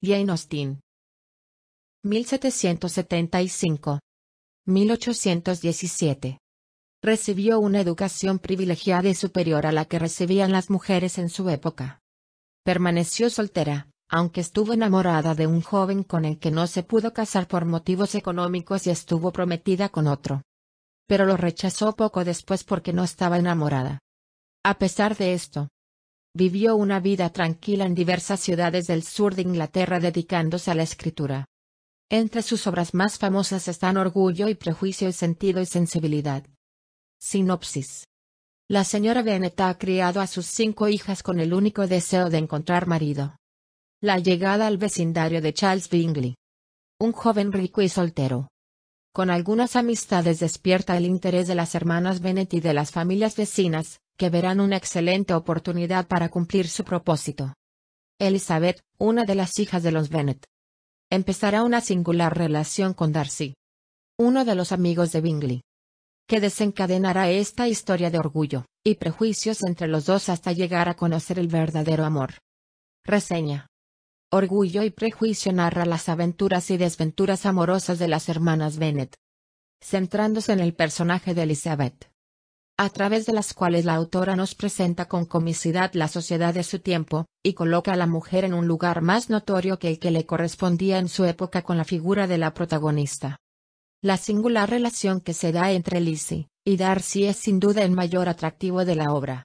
Jane Austen. 1775. 1817. Recibió una educación privilegiada y superior a la que recibían las mujeres en su época. Permaneció soltera, aunque estuvo enamorada de un joven con el que no se pudo casar por motivos económicos y estuvo prometida con otro. Pero lo rechazó poco después porque no estaba enamorada. A pesar de esto, vivió una vida tranquila en diversas ciudades del sur de Inglaterra dedicándose a la escritura. Entre sus obras más famosas están Orgullo y Prejuicio y Sentido y Sensibilidad. Sinopsis. La señora Bennet ha criado a sus cinco hijas con el único deseo de encontrar marido. La llegada al vecindario de Charles Bingley. Un joven rico y soltero, con algunas amistades despierta el interés de las hermanas Bennett y de las familias vecinas, que verán una excelente oportunidad para cumplir su propósito. Elizabeth, una de las hijas de los Bennett, empezará una singular relación con Darcy, uno de los amigos de Bingley, que desencadenará esta historia de orgullo y prejuicios entre los dos hasta llegar a conocer el verdadero amor. Reseña Orgullo y Prejuicio narra las aventuras y desventuras amorosas de las hermanas Bennet, centrándose en el personaje de Elizabeth, a través de las cuales la autora nos presenta con comicidad la sociedad de su tiempo, y coloca a la mujer en un lugar más notorio que el que le correspondía en su época con la figura de la protagonista. La singular relación que se da entre Lizzie y Darcy es sin duda el mayor atractivo de la obra,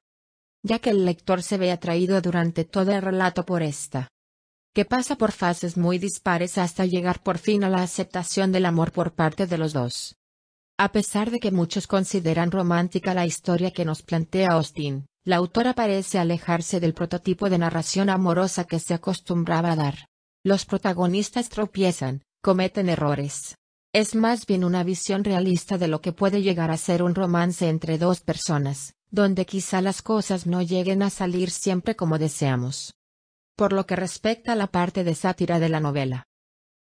ya que el lector se ve atraído durante todo el relato por esta que pasa por fases muy dispares hasta llegar por fin a la aceptación del amor por parte de los dos. A pesar de que muchos consideran romántica la historia que nos plantea Austin, la autora parece alejarse del prototipo de narración amorosa que se acostumbraba a dar. Los protagonistas tropiezan, cometen errores. Es más bien una visión realista de lo que puede llegar a ser un romance entre dos personas, donde quizá las cosas no lleguen a salir siempre como deseamos por lo que respecta a la parte de sátira de la novela.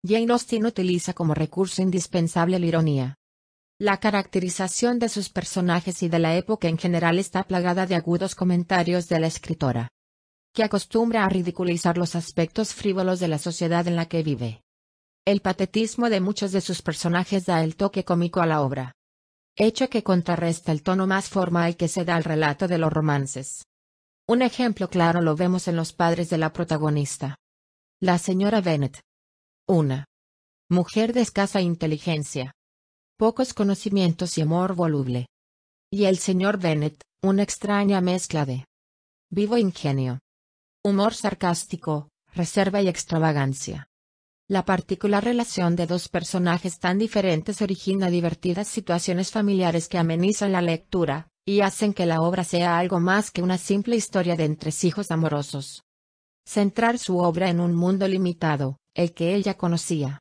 Jane Austen utiliza como recurso indispensable la ironía. La caracterización de sus personajes y de la época en general está plagada de agudos comentarios de la escritora, que acostumbra a ridiculizar los aspectos frívolos de la sociedad en la que vive. El patetismo de muchos de sus personajes da el toque cómico a la obra, hecho que contrarresta el tono más formal que se da al relato de los romances. Un ejemplo claro lo vemos en los padres de la protagonista. La señora Bennett. Una. Mujer de escasa inteligencia. Pocos conocimientos y amor voluble. Y el señor Bennett, una extraña mezcla de vivo ingenio. Humor sarcástico, reserva y extravagancia. La particular relación de dos personajes tan diferentes origina divertidas situaciones familiares que amenizan la lectura, y hacen que la obra sea algo más que una simple historia de entresijos amorosos. Centrar su obra en un mundo limitado, el que ella conocía.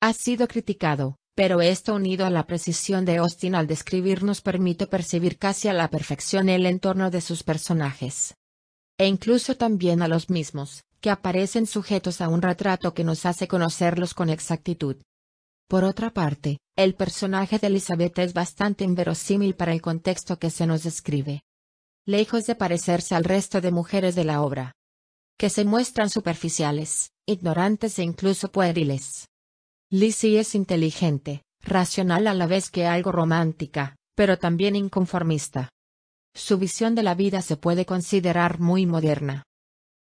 Ha sido criticado, pero esto unido a la precisión de Austin al describir nos permite percibir casi a la perfección el entorno de sus personajes. E incluso también a los mismos, que aparecen sujetos a un retrato que nos hace conocerlos con exactitud. Por otra parte, el personaje de Elizabeth es bastante inverosímil para el contexto que se nos describe. Lejos de parecerse al resto de mujeres de la obra. Que se muestran superficiales, ignorantes e incluso pueriles. Lizzie es inteligente, racional a la vez que algo romántica, pero también inconformista. Su visión de la vida se puede considerar muy moderna.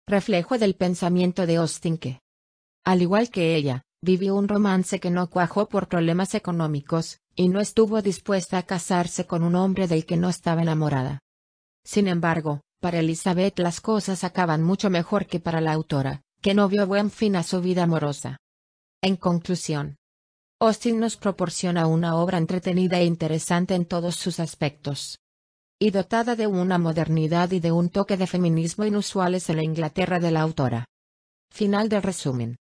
Reflejo del pensamiento de Austin que, al igual que ella, vivió un romance que no cuajó por problemas económicos, y no estuvo dispuesta a casarse con un hombre del que no estaba enamorada. Sin embargo, para Elizabeth las cosas acaban mucho mejor que para la autora, que no vio buen fin a su vida amorosa. En conclusión, Austin nos proporciona una obra entretenida e interesante en todos sus aspectos. Y dotada de una modernidad y de un toque de feminismo inusuales en la Inglaterra de la autora. Final del resumen.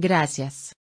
Gracias.